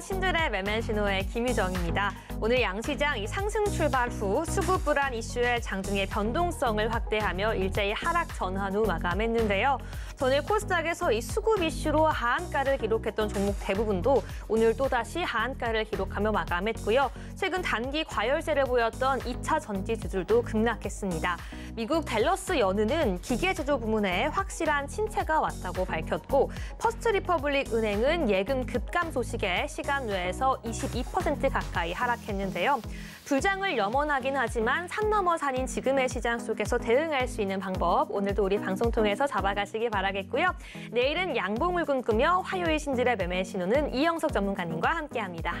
신들의 매매 신호의 김유정입니다. 오늘 양시장 이 상승 출발 후 수급 불안 이슈의 장중의 변동성을 확대하며 일제히 하락 전환 후 마감했는데요. 전일 코스닥에서 이 수급 이슈로 하한가를 기록했던 종목 대부분도 오늘 또다시 하한가를 기록하며 마감했고요. 최근 단기 과열세를 보였던 2차 전지주들도 급락했습니다. 미국 델러스 연은은 기계 제조 부문에 확실한 침체가 왔다고 밝혔고 퍼스트 리퍼블릭 은행은 예금 급감 소식에 시간 시간 외에서 22% 가까이 하락했는데요. 불장을 염원하긴 하지만 산 넘어 산인 지금의 시장 속에서 대응할 수 있는 방법 오늘도 우리 방송 통해서 잡아가시기 바라겠고요. 내일은 양봉을 꿈꾸며 화요일 신들의 매매 신호는 이영석 전문가님과 함께합니다.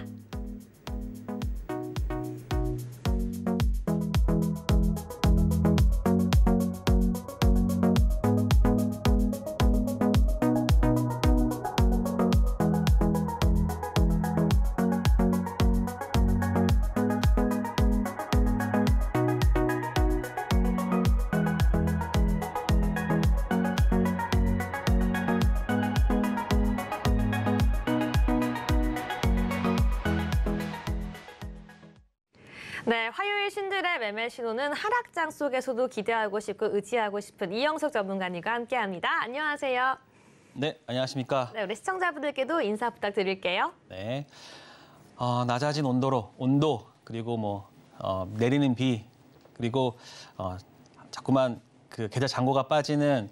ML 신호는 하락장 속에서도 기대하고 싶고 의지하고 싶은 이영석 전문가님과 함께합니다. 안녕하세요. 네, 안녕하십니까. 네, 우리 시청자분들께도 인사 부탁드릴게요. 네, 어, 낮아진 온도로 온도 그리고 뭐 어, 내리는 비 그리고 어, 자꾸만 그 계좌 잔고가 빠지는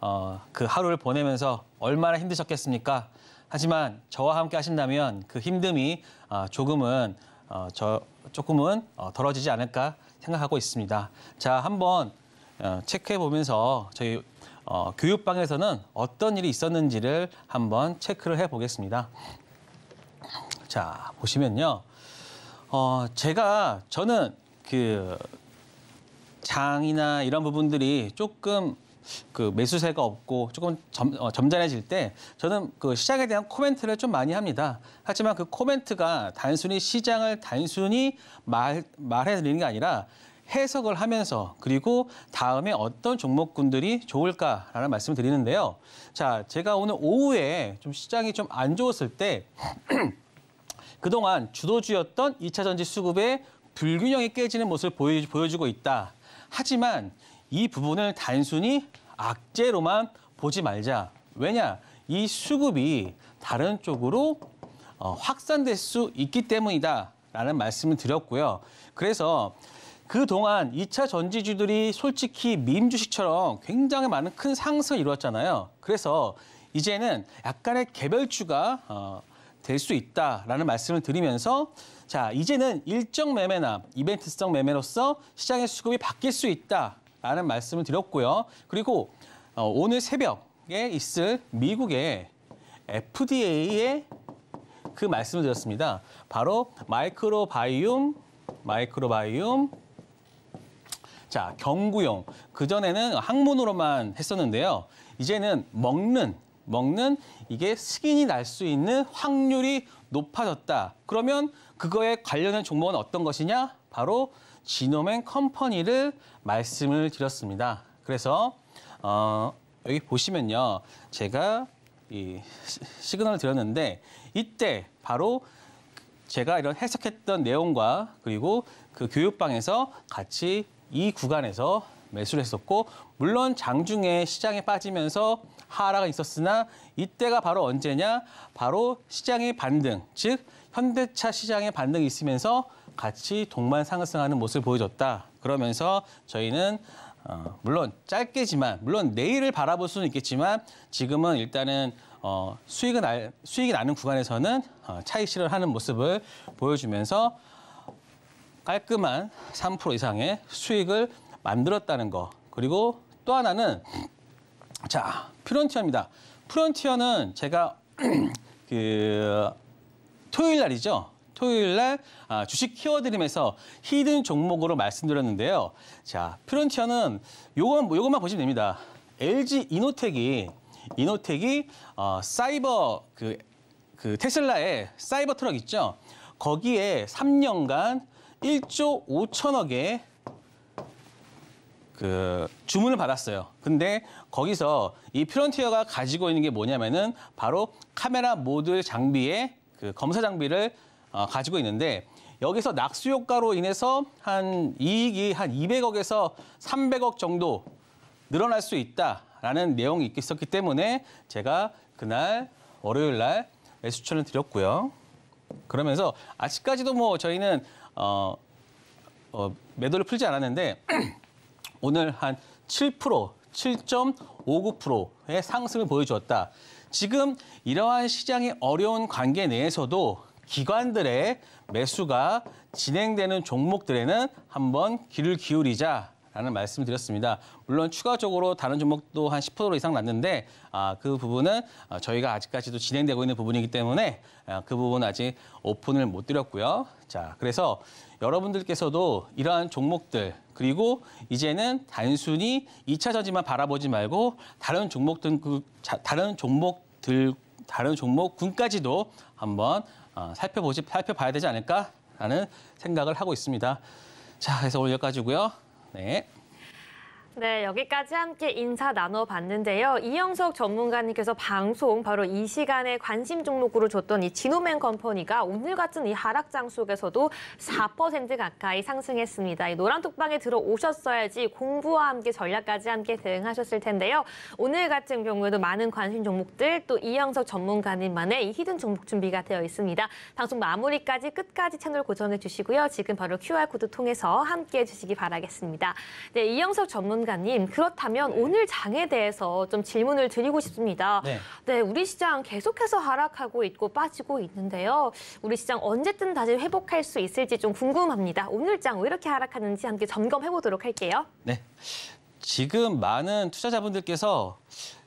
어, 그 하루를 보내면서 얼마나 힘드셨겠습니까? 하지만 저와 함께 하신다면 그 힘듦이 어, 조금은 어, 저 조금은 어, 덜어지지 않을까 생각하고 있습니다. 자, 한번 어, 체크해 보면서 저희 어, 교육방에서는 어떤 일이 있었는지를 한번 체크를 해 보겠습니다. 자, 보시면요. 어, 제가, 저는 그 장이나 이런 부분들이 조금 그 매수세가 없고 조금 점, 어, 점잖해질 때 저는 그 시장에 대한 코멘트를 좀 많이 합니다. 하지만 그 코멘트가 단순히 시장을 단순히 말, 말해드리는 게 아니라 해석을 하면서 그리고 다음에 어떤 종목군들이 좋을까라는 말씀을 드리는데요. 자, 제가 오늘 오후에 좀 시장이 좀 안 좋았을 때 그동안 주도주였던 2차 전지 수급의 불균형이 깨지는 모습을 보여주고 있다. 하지만 이 부분을 단순히 악재로만 보지 말자. 왜냐, 이 수급이 다른 쪽으로 어, 확산될 수 있기 때문이다. 라는 말씀을 드렸고요. 그래서 그동안 2차 전지주들이 솔직히 민 주식처럼 굉장히 많은 큰 상승을 이뤘잖아요. 그래서 이제는 약간의 개별주가 어, 될수 있다라는 말씀을 드리면서 자 이제는 일정 매매나 이벤트성 매매로서 시장의 수급이 바뀔 수 있다 라는 말씀을 드렸고요. 그리고 어, 오늘 새벽에 있을 미국의 FDA의 그 말씀을 드렸습니다. 바로 마이크로바이옴, 마이크로바이옴, 자 경구용. 그 전에는 항문으로만 했었는데요. 이제는 먹는 먹는 이게 스킨이 날 수 있는 확률이 높아졌다. 그러면 그거에 관련된 종목은 어떤 것이냐? 바로 지노맨 컴퍼니를 말씀을 드렸습니다. 그래서 어, 여기 보시면요. 제가 이 시그널을 드렸는데 이때 바로 제가 이런 해석했던 내용과 그리고 그 교육방에서 같이 이 구간에서 매수를 했었고 물론 장중에 시장에 빠지면서 하락이 있었으나 이때가 바로 언제냐? 바로 시장의 반등, 즉 현대차 시장의 반등이 있으면서 같이 동반 상승하는 모습을 보여줬다. 그러면서 저희는 어, 물론 짧게지만 물론 내일을 바라볼 수는 있겠지만 지금은 일단은 어, 수익은 알, 수익이 나는 구간에서는 어, 차익 실현하는 모습을 보여주면서 깔끔한 3% 이상의 수익을 만들었다는 거 그리고 또 하나는 자 프론티어입니다. 프론티어는 제가 그 토요일 날이죠. 토요일 날 아, 주식 키워드림에서 히든 종목으로 말씀드렸는데요. 자, 프론티어는 요건 요것만 보시면 됩니다. LG 이노텍이 이노텍이 어, 사이버 그, 그 테슬라의 사이버 트럭 있죠. 거기에 3년간 1조 5천억의 그 주문을 받았어요. 근데 거기서 이 프론티어가 가지고 있는 게 뭐냐면은 바로 카메라 모듈 장비에그 검사 장비를 어, 가지고 있는데 여기서 낙수 효과로 인해서 한 이익이 한 200억에서 300억 정도 늘어날 수 있다라는 내용이 있었기 때문에 제가 그날 월요일 날 매수 추천을 드렸고요. 그러면서 아직까지도 뭐 저희는 어, 어 매도를 풀지 않았는데 오늘 한 7%, 7.59%의 상승을 보여주었다. 지금 이러한 시장의 어려운 관계 내에서도 기관들의 매수가 진행되는 종목들에는 한번 귀를 기울이자 라는 말씀을 드렸습니다. 물론 추가적으로 다른 종목도 한 10% 이상 났는데 아, 그 부분은 어, 저희가 아직까지도 진행되고 있는 부분이기 때문에 아, 그부분 아직 오픈을 못 드렸고요. 자, 그래서 여러분들께서도 이러한 종목들 그리고 이제는 단순히 2차 전지만 바라보지 말고 다른 종목들 그, 다른 종목들 다른 종목 군까지도 한번 어, 살펴보지 살펴봐야 되지 않을까라는 생각을 하고 있습니다. 자, 그래서 오늘 여기까지고요. 네. 네, 여기까지 함께 인사 나눠봤는데요. 이영석 전문가님께서 방송 바로 이 시간에 관심 종목으로 줬던 이진노맨 컴퍼니가 오늘 같은 이 하락장 속에서도 4% 가까이 상승했습니다. 이 노란 톡방에 들어오셨어야지 공부와 함께 전략까지 함께 대응하셨을 텐데요. 오늘 같은 경우에도 많은 관심 종목들 또 이영석 전문가님만의 이 히든 종목 준비가 되어 있습니다. 방송 마무리까지 끝까지 채널 고정해 주시고요. 지금 바로 QR코드 통해서 함께 해주시기 바라겠습니다. 네, 이영석 전문 전문가님, 그렇다면 네. 오늘 장에 대해서 좀 질문을 드리고 싶습니다. 네. 네, 우리 시장 계속해서 하락하고 있고 빠지고 있는데요. 우리 시장 언제든 다시 회복할 수 있을지 좀 궁금합니다. 오늘 장 왜 이렇게 하락하는지 함께 점검해 보도록 할게요. 네. 지금 많은 투자자분들께서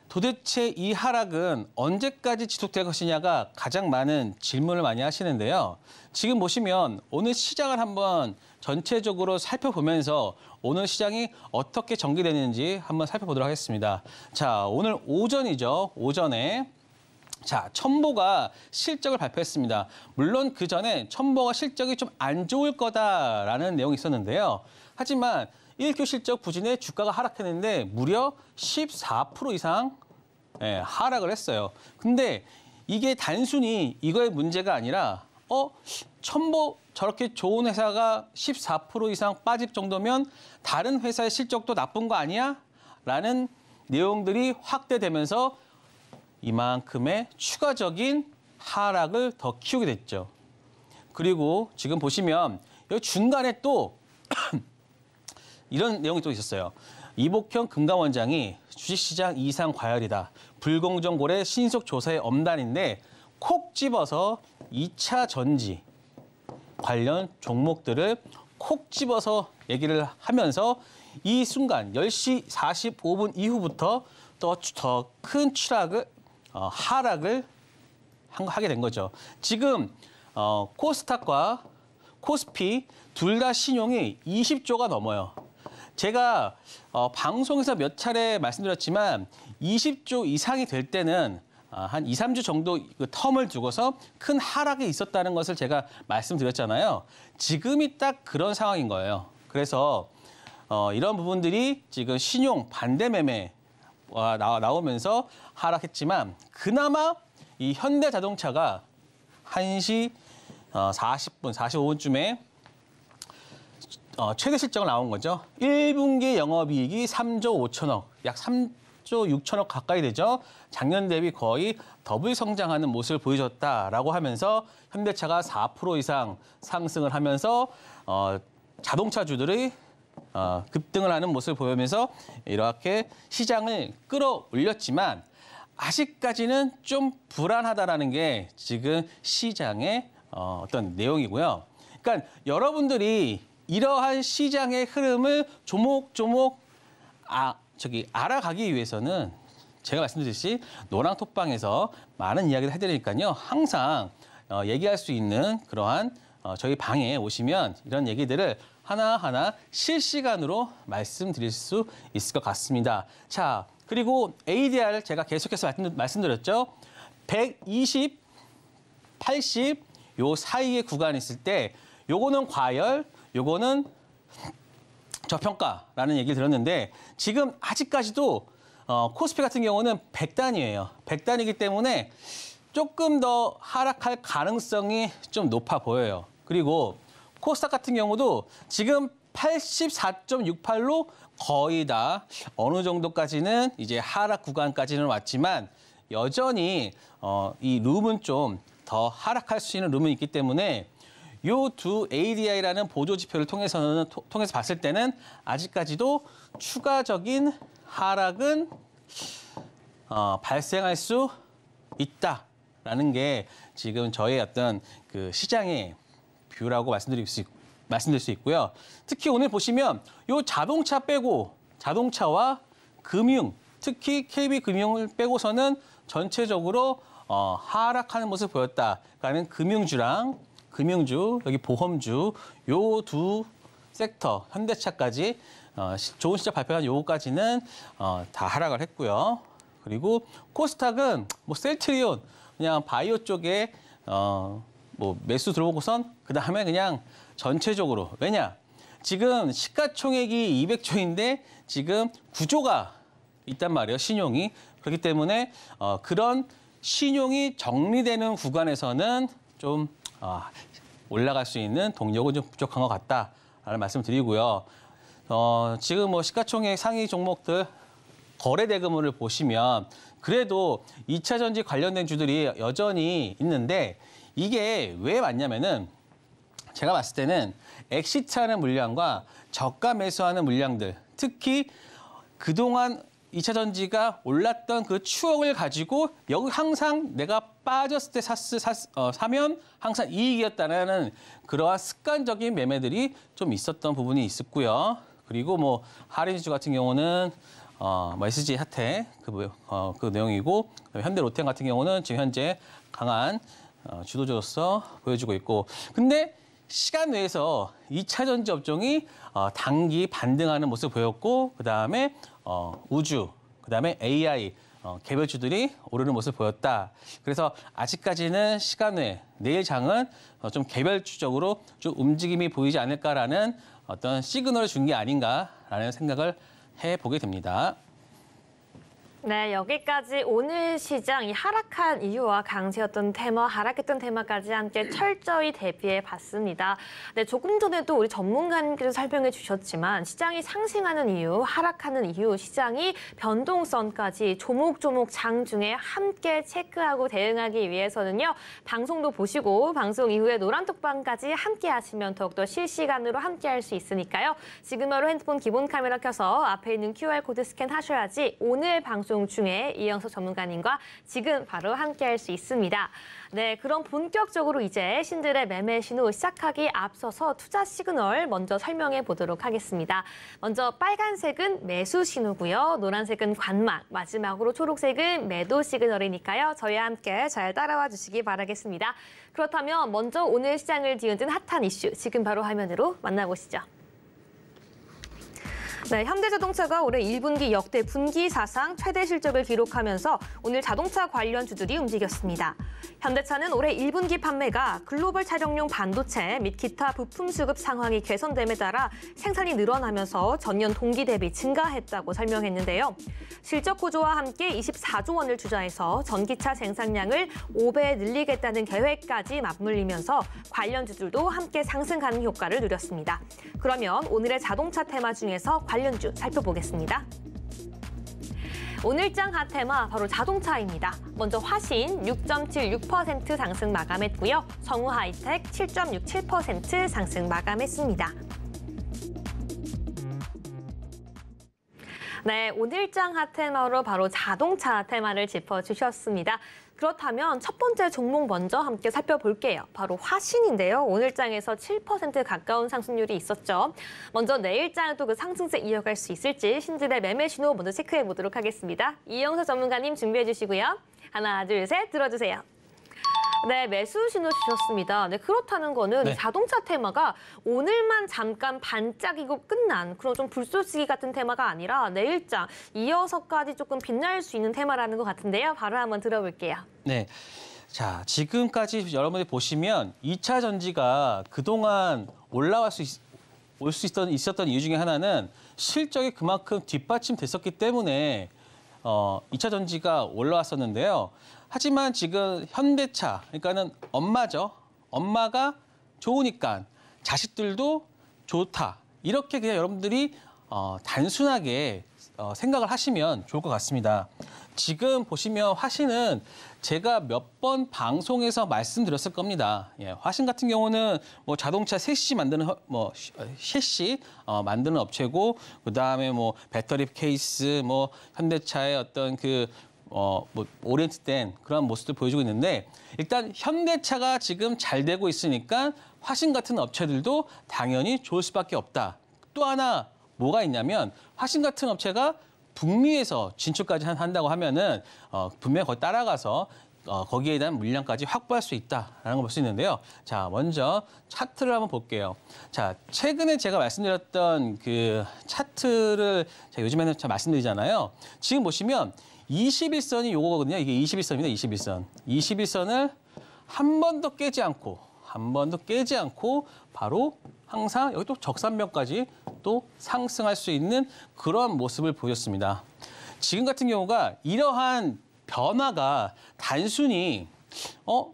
도대체 이 하락은 언제까지 지속될 것이냐가 가장 많은 질문을 많이 하시는데요. 지금 보시면 오늘 시장을 한번 전체적으로 살펴보면서 오늘 시장이 어떻게 전개되는지 한번 살펴보도록 하겠습니다. 자, 오늘 오전이죠. 오전에 자, 첨보가 실적을 발표했습니다. 물론 그 전에 첨보가 실적이 좀 안 좋을 거다라는 내용이 있었는데요. 하지만 1교 실적 부진에 주가가 하락했는데 무려 14% 이상 예, 하락을 했어요. 근데 이게 단순히 이거의 문제가 아니라 어? 첨보 저렇게 좋은 회사가 14% 이상 빠질 정도면 다른 회사의 실적도 나쁜 거 아니야? 라는 내용들이 확대되면서 이만큼의 추가적인 하락을 더 키우게 됐죠. 그리고 지금 보시면 여기 중간에 또 이런 내용이 또 있었어요. 이복현 금감원장이 주식시장 이상 과열이다. 불공정 고래 신속 조사의 엄단인데 콕 집어서 2차 전지, 관련 종목들을 콕 집어서 얘기를 하면서 이 순간 10시 45분 이후부터 또 더 큰 추락을 어, 하락을 한, 하게 된 거죠. 지금 어, 코스닥과 코스피 둘 다 신용이 20조가 넘어요. 제가 어, 방송에서 몇 차례 말씀드렸지만 20조 이상이 될 때는 아, 한 2, 3주 정도 그 텀을 두고서 큰 하락이 있었다는 것을 제가 말씀드렸잖아요. 지금이 딱 그런 상황인 거예요. 그래서 어, 이런 부분들이 지금 신용 반대 매매와 나오면서 하락했지만 그나마 이 현대자동차가 1시 40분, 어, 45분쯤에 어, 최대 실적을 나온 거죠. 1분기 영업이익이 3조 5천억, 약 3, 8조 6천억 가까이 되죠. 작년 대비 거의 더블 성장하는 모습을 보여줬다라고 하면서 현대차가 4% 이상 상승을 하면서 어, 자동차주들의 어, 급등을 하는 모습을 보이면서 이렇게 시장을 끌어올렸지만 아직까지는 좀 불안하다라는 게 지금 시장의 어, 어떤 내용이고요. 그러니까 여러분들이 이러한 시장의 흐름을 조목조목 아, 저기 알아가기 위해서는 제가 말씀드렸듯이 노랑톡방에서 많은 이야기를 해드리니까요. 항상 어, 얘기할 수 있는 그러한 어, 저희 방에 오시면 이런 얘기들을 하나하나 실시간으로 말씀드릴 수 있을 것 같습니다. 자, 그리고 ADR 제가 계속해서 말씀드렸죠. 120, 80 요 사이의 구간이 있을 때 요거는 과열, 요거는 저평가라는 얘기를 들었는데 지금 아직까지도 어, 코스피 같은 경우는 100단이에요. 100단이기 때문에 조금 더 하락할 가능성이 좀 높아 보여요. 그리고 코스닥 같은 경우도 지금 84.68로 거의 다 어느 정도까지는 이제 하락 구간까지는 왔지만 여전히 어, 이 룸은 좀 더 하락할 수 있는 룸이 있기 때문에 요두 ADI라는 보조 지표를 통해서는 토, 통해서 봤을 때는 아직까지도 추가적인 하락은 어, 발생할 수 있다라는 게 지금 저의 어떤 그 시장의 뷰라고 말씀드릴 수 있, 말씀드릴 수 있고요. 특히 오늘 보시면 요 자동차 빼고 자동차와 금융, 특히 KB 금융을 빼고서는 전체적으로 어, 하락하는 모습을 보였다라는 금융주랑 금융주, 여기 보험주, 요 두 섹터, 현대차까지 어, 좋은 시장 발표한 요거까지는 어, 다 하락을 했고요. 그리고 코스닥은 뭐 셀트리온, 그냥 바이오 쪽에 어, 뭐 매수 들어오고선 그 다음에 그냥 전체적으로 왜냐 지금 시가총액이 200조인데 지금 구조가 있단 말이에요 신용이 그렇기 때문에 어, 그런 신용이 정리되는 구간에서는 좀 아, 올라갈 수 있는 동력은 좀 부족한 것 같다라는 말씀을 드리고요. 어, 지금 뭐 시가총액 상위 종목들 거래 대금을 보시면 그래도 2차 전지 관련된 주들이 여전히 있는데 이게 왜 맞냐면은 제가 봤을 때는 엑시트하는 물량과 저가 매수하는 물량들 특히 그동안 2차 전지가 올랐던 그 추억을 가지고 여기 항상 내가 빠졌을 때 샀, 샀, 어, 사면 항상 이익이었다는 그러한 습관적인 매매들이 좀 있었던 부분이 있었고요. 그리고 뭐 하린주 같은 경우는 어, 뭐 SG 하태 그, 어, 그 내용이고 현대로템 같은 경우는 지금 현재 강한 어, 주도주로서 보여주고 있고 근데 시간 내에서 2차 전지 업종이 어, 단기 반등하는 모습을 보였고 그다음에 어, 우주, 그다음에 AI 어, 개별주들이 오르는 모습을 보였다. 그래서 아직까지는 시간 외 내일 장은 어, 좀 개별주적으로 좀 움직임이 보이지 않을까라는 어떤 시그널을 준 게 아닌가라는 생각을 해보게 됩니다. 네, 여기까지 오늘 시장 이 하락한 이유와 강세였던 테마, 하락했던 테마까지 함께 철저히 대비해 봤습니다. 네, 조금 전에도 우리 전문가님께서 설명해 주셨지만 시장이 상승하는 이유, 하락하는 이유, 시장이 변동성까지 조목조목 장중에 함께 체크하고 대응하기 위해서는요. 방송도 보시고 방송 이후에 노란톡방까지 함께 하시면 더욱더 실시간으로 함께 할 수 있으니까요. 지금 바로 핸드폰 기본 카메라 켜서 앞에 있는 QR코드 스캔하셔야지 오늘 방송 방송 중에 이영석 전문가님과 지금 바로 함께할 수 있습니다. 네, 그럼 본격적으로 이제 신들의 매매 신호 시작하기 앞서서 투자 시그널 먼저 설명해 보도록 하겠습니다. 먼저 빨간색은 매수 신호고요. 노란색은 관망, 마지막으로 초록색은 매도 시그널이니까요. 저희와 함께 잘 따라와 주시기 바라겠습니다. 그렇다면 먼저 오늘 시장을 뒤흔든 핫한 이슈 지금 바로 화면으로 만나보시죠. 네, 현대자동차가 올해 1분기 역대 분기 사상 최대 실적을 기록하면서 오늘 자동차 관련 주들이 움직였습니다. 현대차는 올해 1분기 판매가 글로벌 차량용 반도체 및 기타 부품 수급 상황이 개선됨에 따라 생산이 늘어나면서 전년 동기 대비 증가했다고 설명했는데요. 실적 구조와 함께 24조 원을 투자해서 전기차 생산량을 5배 늘리겠다는 계획까지 맞물리면서 관련 주들도 함께 상승하는 효과를 누렸습니다. 그러면 오늘의 자동차 테마 중에서 관련주 살펴보겠습니다. 오늘 장 핫테마 바로 자동차입니다. 먼저 화신 6.76% 상승 마감했고요. 성우 하이텍 7.67% 상승 마감했습니다. 네, 오늘장 핫테마로 바로 자동차 테마를 짚어주셨습니다. 그렇다면 첫 번째 종목 먼저 함께 살펴볼게요. 바로 화신인데요. 오늘 장에서 7% 가까운 상승률이 있었죠. 먼저 내일 장에도 그 상승세 이어갈 수 있을지 신지대 매매 신호 먼저 체크해 보도록 하겠습니다. 이영서 전문가님 준비해 주시고요. 하나, 둘, 셋 들어주세요. 네, 매수 신호 주셨습니다. 네, 그렇다는 거는 네. 자동차 테마가 오늘만 잠깐 반짝이고 끝난 그런 좀 불쏘시기 같은 테마가 아니라 내일장 이어서까지 조금 빛날 수 있는 테마라는 것 같은데요. 바로 한번 들어볼게요. 네. 자, 지금까지 여러분들이 보시면 이차 전지가 그동안 올라올수 있, 올수 있던, 있었던 이유 중에 하나는 실적이 그만큼 뒷받침됐었기 때문에 어, 이차 전지가 올라왔었는데요. 하지만 지금 현대차, 그러니까는 엄마죠. 엄마가 좋으니까 자식들도 좋다. 이렇게 그냥 여러분들이 어, 단순하게 어, 생각을 하시면 좋을 것 같습니다. 지금 보시면 화신은 제가 몇 번 방송에서 말씀드렸을 겁니다. 예, 화신 같은 경우는 뭐 자동차 셋시 만드는 뭐 셋시 어, 어, 만드는 업체고 그 다음에 뭐 배터리 케이스, 뭐 현대차의 어떤 그 어, 뭐 오리엔트된 그런 모습을 보여주고 있는데 일단 현대차가 지금 잘 되고 있으니까 화신 같은 업체들도 당연히 좋을 수밖에 없다. 또 하나 뭐가 있냐면 화신 같은 업체가 북미에서 진출까지 한다고 하면은 어, 분명히 거기 따라가서 어, 거기에 대한 물량까지 확보할 수 있다라는 걸 볼 수 있는데요. 자, 먼저 차트를 한번 볼게요. 자, 최근에 제가 말씀드렸던 그 차트를 제가 요즘에는 잘 말씀드리잖아요. 지금 보시면 21선이 요거거든요. 이게 21선입니다. 21선. 21선을 한 번도 깨지 않고 한 번도 깨지 않고 바로 항상 여기 또 적산면까지 또 상승할 수 있는 그러한 모습을 보였습니다. 지금 같은 경우가 이러한 변화가 단순히 어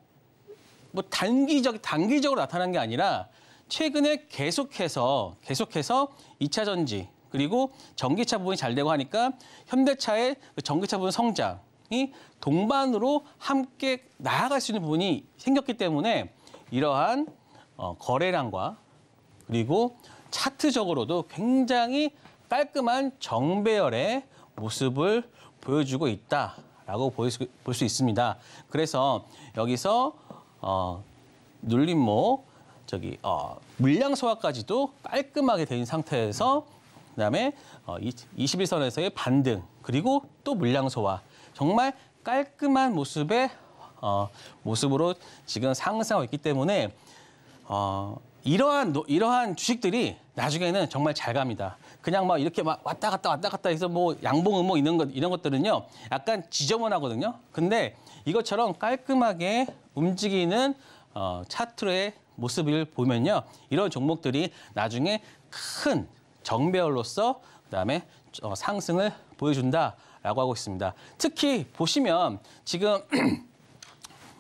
뭐 단기적 단기적으로 나타난 게 아니라 최근에 계속해서 계속해서 2차 전지 그리고 전기차 부분이 잘 되고 하니까 현대차의 그 전기차 부분 성장이 동반으로 함께 나아갈 수 있는 부분이 생겼기 때문에 이러한 어, 거래량과 그리고 차트적으로도 굉장히 깔끔한 정배열의 모습을 보여주고 있다라고 볼 수 있습니다. 그래서 여기서 어, 눌림목 저기 어, 물량 소화까지도 깔끔하게 된 상태에서 그다음에 21선에서의 어, 반등 그리고 또 물량 소화 정말 깔끔한 모습의 어, 모습으로 지금 상승하고 있기 때문에 어, 이러한 이러한 주식들이 나중에는 정말 잘 갑니다. 그냥 막 이렇게 막 왔다 갔다 왔다 갔다 해서 뭐 양봉 음모 이런 것 이런 것들은요 약간 지저분하거든요. 근데 이것처럼 깔끔하게 움직이는 어, 차트의 모습을 보면요 이런 종목들이 나중에 큰 정배열로서 그다음에 상승을 보여준다라고 하고 있습니다. 특히 보시면 지금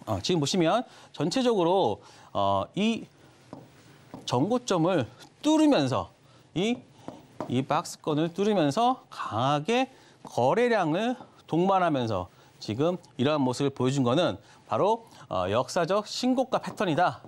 어, 지금 보시면 전체적으로 어, 이 전고점을 뚫으면서 이, 이 박스권을 뚫으면서 강하게 거래량을 동반하면서 지금 이러한 모습을 보여준 거는 바로 어, 역사적 신고가 패턴이다.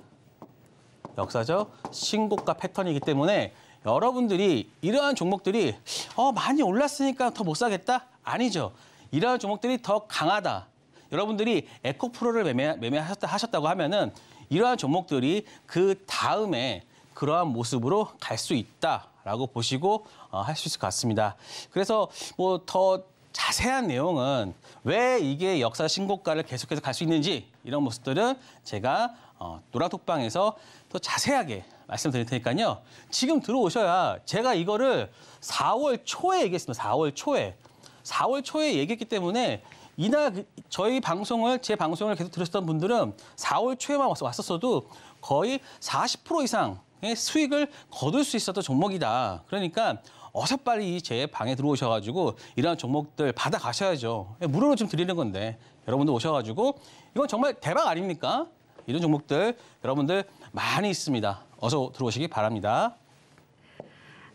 역사적 신고가 패턴이기 때문에 여러분들이 이러한 종목들이 어, 많이 올랐으니까 더 못 사겠다? 아니죠. 이러한 종목들이 더 강하다. 여러분들이 에코프로를 매매, 매매하셨다 하셨다고 하면은 이러한 종목들이 그 다음에 그러한 모습으로 갈 수 있다라고 보시고 어, 할수 있을 것 같습니다. 그래서 뭐 더 자세한 내용은 왜 이게 역사 신고가를 계속해서 갈 수 있는지 이런 모습들은 제가 어, 노라톡방에서더 자세하게 말씀드릴 테니까요. 지금 들어오셔야 제가 이거를 4월 초에 얘기했습니다. 4월 초에. 4월 초에 얘기했기 때문에 이날 그 저희 방송을 제 방송을 계속 들으셨던 분들은 4월 초에만 왔었어도 거의 40% 이상의 수익을 거둘 수 있었던 종목이다. 그러니까 어서 빨리 제 방에 들어오셔가지고 이러한 종목들 받아가셔야죠. 예, 무료로 좀 드리는 건데 여러분들 오셔가지고 이건 정말 대박 아닙니까? 이런 종목들 여러분들 많이 있습니다. 어서 들어오시기 바랍니다.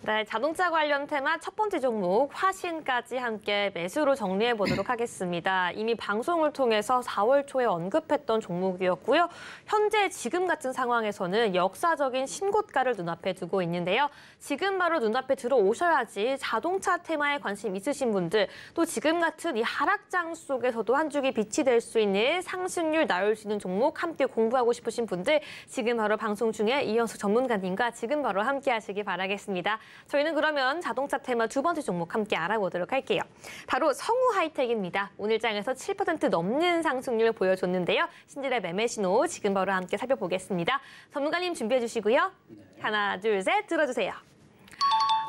네, 자동차 관련 테마 첫 번째 종목 화신까지 함께 매수로 정리해 보도록 하겠습니다. 이미 방송을 통해서 4월 초에 언급했던 종목이었고요. 현재 지금 같은 상황에서는 역사적인 신고가를 눈앞에 두고 있는데요. 지금 바로 눈앞에 들어오셔야지 자동차 테마에 관심 있으신 분들 또 지금 같은 이 하락장 속에서도 한 줄기 빛이 될 수 있는 상승률 나올 수 있는 종목 함께 공부하고 싶으신 분들 지금 바로 방송 중에 이현수 전문가님과 지금 바로 함께 하시기 바라겠습니다. 저희는 그러면 자동차 테마 두 번째 종목 함께 알아보도록 할게요. 바로 성우 하이텍입니다. 오늘 장에서 7% 넘는 상승률 을 보여줬는데요. 신들의 매매 신호 지금 바로 함께 살펴보겠습니다. 전문가님 준비해 주시고요. 네. 하나, 둘, 셋 들어주세요.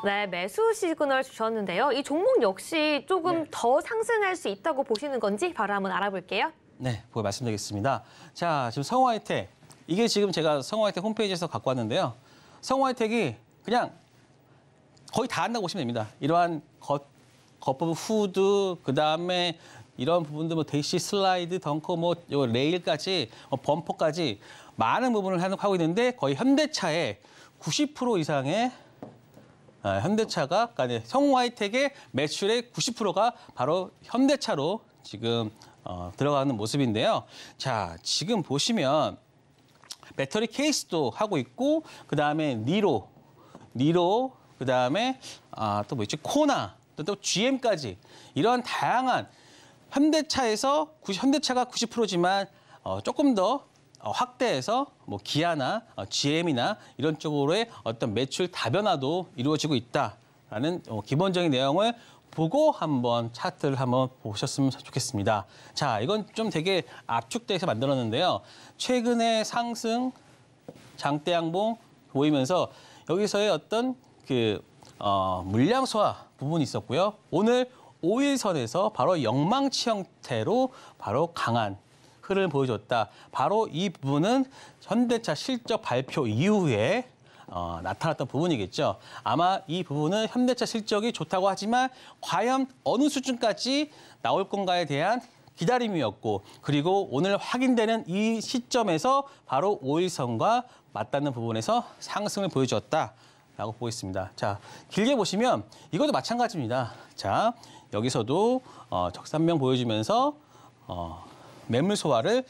네, 매수 시그널 주셨는데요. 이 종목 역시 조금 네. 더 상승할 수 있다고 보시는 건지 바로 한번 알아볼게요. 네, 보고 말씀드리겠습니다. 자, 지금 성우 하이텍. 이게 지금 제가 성우 하이텍 홈페이지에서 갖고 왔는데요. 성우하이텍이 그냥 거의 다 한다고 보시면 됩니다. 이러한 겉, 겉부분 후드, 그 다음에 이런 부분들 뭐 대시 슬라이드, 덩커, 뭐요 레일까지, 뭐 범퍼까지 많은 부분을 하고 있는데 거의 현대차의 90% 이상의 아, 현대차가 그러니까 성 화이텍의 매출의 90%가 바로 현대차로 지금 어, 들어가는 모습인데요. 자, 지금 보시면 배터리 케이스도 하고 있고 그 다음에 니로, 니로 그다음에 아, 또 뭐 있지? 코나, 또, 또 GM까지 이런 다양한 현대차에서 90, 현대차가 90%지만 어, 조금 더 어, 확대해서 뭐 기아나 어, GM이나 이런 쪽으로의 어떤 매출 다변화도 이루어지고 있다라는 어, 기본적인 내용을 보고 한번 차트를 한번 보셨으면 좋겠습니다. 자, 이건 좀 되게 압축돼서 만들었는데요. 최근에 상승 장대 양봉 보이면서 여기서의 어떤 그 어, 물량 소화 부분이 있었고요. 오늘 5일선에서 바로 영망치 형태로 바로 강한 흐름을 보여줬다. 바로 이 부분은 현대차 실적 발표 이후에 어, 나타났던 부분이겠죠. 아마 이 부분은 현대차 실적이 좋다고 하지만 과연 어느 수준까지 나올 건가에 대한 기다림이었고 그리고 오늘 확인되는 이 시점에서 바로 오일선과 맞닿는 부분에서 상승을 보여줬다 라고 보고 있습니다. 자, 길게 보시면 이것도 마찬가지입니다. 자, 여기서도 어, 적산명 보여주면서 어, 매물 소화를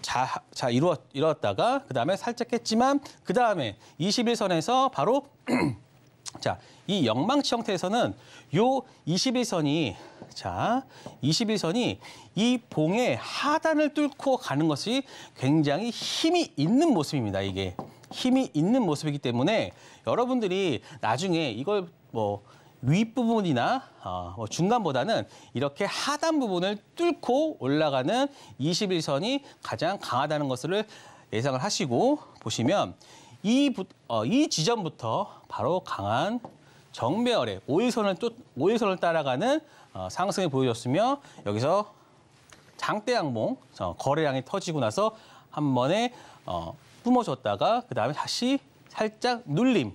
자, 자 이루어, 이뤘다가 루그 다음에 살짝 깼지만 그 다음에 21선에서 바로 자, 이역망치 형태에서는 요 21선이 자, 21선이 이 봉의 하단을 뚫고 가는 것이 굉장히 힘이 있는 모습입니다, 이게. 힘이 있는 모습이기 때문에 여러분들이 나중에 이걸 뭐 윗부분이나 어, 뭐 중간보다는 이렇게 하단 부분을 뚫고 올라가는 21선이 가장 강하다는 것을 예상을 하시고 보시면 이, 부, 어, 이 지점부터 바로 강한 정배열의 오일선을 또 오일선을 따라가는 어, 상승이 보여졌으며 여기서 장대 양봉 어, 거래량이 터지고 나서 한 번에 어, 뿜어줬다가 그다음에 다시 살짝 눌림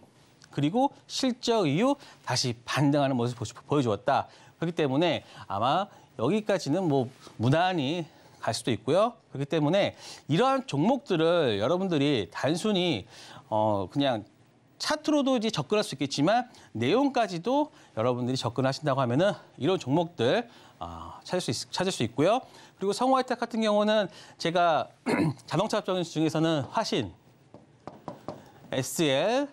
그리고 실적 이후 다시 반등하는 모습을 보여주었다. 그렇기 때문에 아마 여기까지는 뭐 무난히 갈 수도 있고요. 그렇기 때문에 이러한 종목들을 여러분들이 단순히 어 그냥 차트로도 이제 접근할 수 있겠지만 내용까지도 여러분들이 접근하신다고 하면은 이런 종목들 어, 찾을 수 있, 찾을 수 있고요. 그리고 성우 이택 같은 경우는 제가 자동차 업종 중에서는 화신, SL,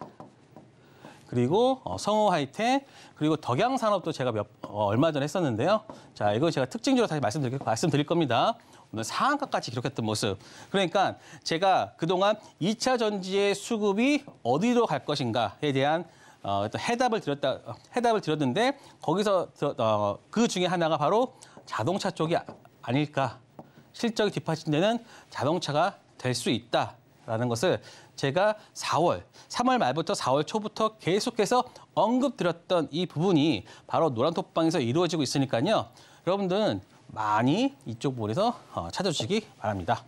그리고 어, 성우 하이텍, 그리고 덕양 산업도 제가 몇, 어, 얼마 전에 했었는데요. 자, 이거 제가 특징적으로 다시 말씀드릴, 말씀드릴 겁니다. 오늘 상한가까지 기록했던 모습. 그러니까 제가 그동안 2차 전지의 수급이 어디로 갈 것인가에 대한 어, 해답을 드렸다, 어, 해답을 드렸는데 거기서 어, 그 중에 하나가 바로 자동차 쪽이 아닐까 실적이 뒷받침되는 자동차가 될 수 있다라는 것을 제가 4월, 3월 말부터 4월 초부터 계속해서 언급드렸던 이 부분이 바로 노란톡방에서 이루어지고 있으니까요. 여러분들은 많이 이쪽 볼에서 어, 찾아주시기 바랍니다.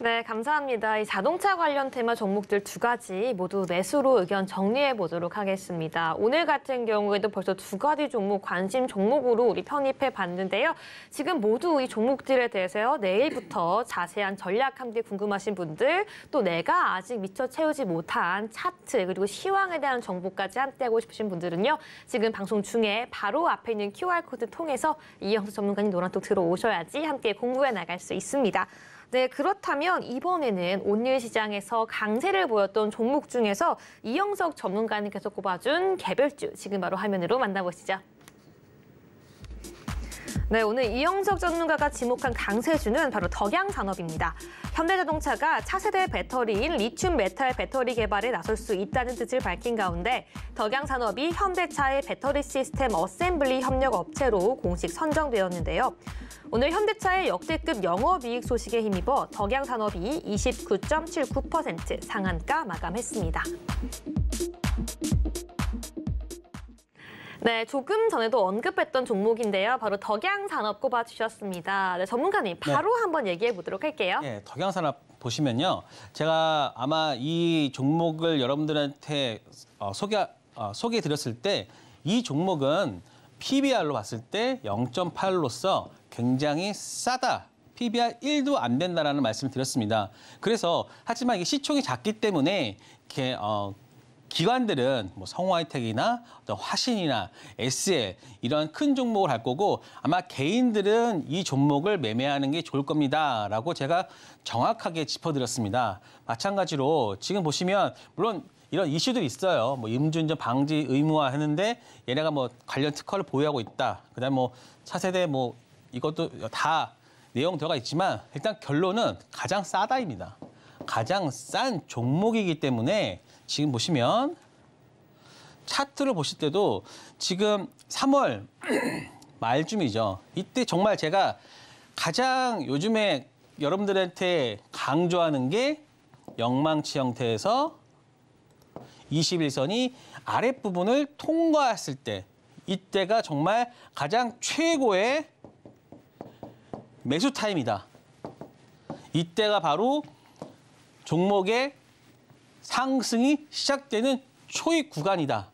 네, 감사합니다. 이 자동차 관련 테마 종목들 두 가지 모두 내수로 의견 정리해 보도록 하겠습니다. 오늘 같은 경우에도 벌써 두 가지 종목 관심 종목으로 우리 편입해 봤는데요. 지금 모두 이 종목들에 대해서요. 내일부터 자세한 전략 함께 궁금하신 분들 또 내가 아직 미처 채우지 못한 차트 그리고 시황에 대한 정보까지 함께 하고 싶으신 분들은요. 지금 방송 중에 바로 앞에 있는 QR코드 통해서 이영수 전문가님 노란톡 들어오셔야지 함께 공부해 나갈 수 있습니다. 네, 그렇다면 이번에는 온일 시장에서 강세를 보였던 종목 중에서 이영석 전문가님께서 꼽아준 개별주 지금 바로 화면으로 만나보시죠. 네, 오늘 이영석 전문가가 지목한 강세주는 바로 덕양 산업입니다. 현대자동차가 차세대 배터리인 리튬 메탈 배터리 개발에 나설 수 있다는 뜻을 밝힌 가운데 덕양 산업이 현대차의 배터리 시스템 어셈블리 협력 업체로 공식 선정되었는데요. 오늘 현대차의 역대급 영업이익 소식에 힘입어 덕양 산업이 29.79% 상한가 마감했습니다. 네, 조금 전에도 언급했던 종목인데요. 바로 덕양산업 꼽아주셨습니다. 네, 전문가님, 네. 바로 네. 한번 얘기해 보도록 할게요. 네, 덕양산업 보시면요. 제가 아마 이 종목을 여러분들한테 어, 소개, 어, 소개해 드렸을 때 이 종목은 PBR로 봤을 때 0.8로서 굉장히 싸다. PBR 1도 안 된다라는 말씀을 드렸습니다. 그래서 하지만 이게 시총이 작기 때문에 이렇게 어, 기관들은 뭐 성화이텍이나 화신이나 SL 이런 큰 종목을 할 거고 아마 개인들은 이 종목을 매매하는 게 좋을 겁니다라고 제가 정확하게 짚어드렸습니다. 마찬가지로 지금 보시면 물론 이런 이슈들이 있어요. 뭐임주운전 방지 의무화 했는데 얘네가 뭐 관련 특허를 보유하고 있다. 그다음 뭐 차세대 뭐 이것도 다 내용 들어가 있지만 일단 결론은 가장 싸다입니다. 가장 싼 종목이기 때문에 지금 보시면 차트를 보실 때도 지금 3월 말쯤이죠. 이때 정말 제가 가장 요즘에 여러분들한테 강조하는 게 영망치 형태에서 21선이 아랫부분을 통과했을 때 이때가 정말 가장 최고의 매수 타임이다. 이때가 바로 종목의 상승이 시작되는 초입 구간이다.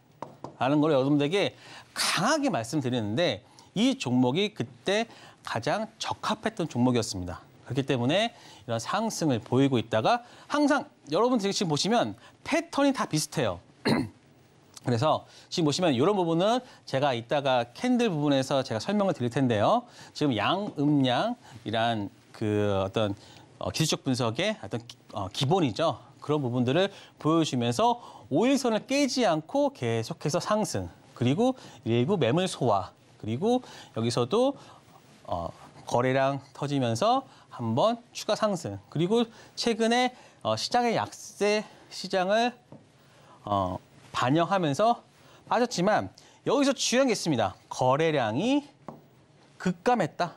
라는 걸 여러분들에게 강하게 말씀드리는데 이 종목이 그때 가장 적합했던 종목이었습니다. 그렇기 때문에 이런 상승을 보이고 있다가 항상 여러분들 지금 보시면 패턴이 다 비슷해요. 그래서 지금 보시면 이런 부분은 제가 이따가 캔들 부분에서 제가 설명을 드릴 텐데요. 지금 양, 음양이란 그 어떤 어, 기술적 분석의 어떤 어, 기본이죠. 그런 부분들을 보여주면서 오일선을 깨지 않고 계속해서 상승 그리고 일부 매물 소화 그리고 여기서도 어, 거래량 터지면서 한번 추가 상승 그리고 최근에 어, 시장의 약세 시장을 어, 반영하면서 빠졌지만 여기서 중요한 게 있습니다. 거래량이 급감했다.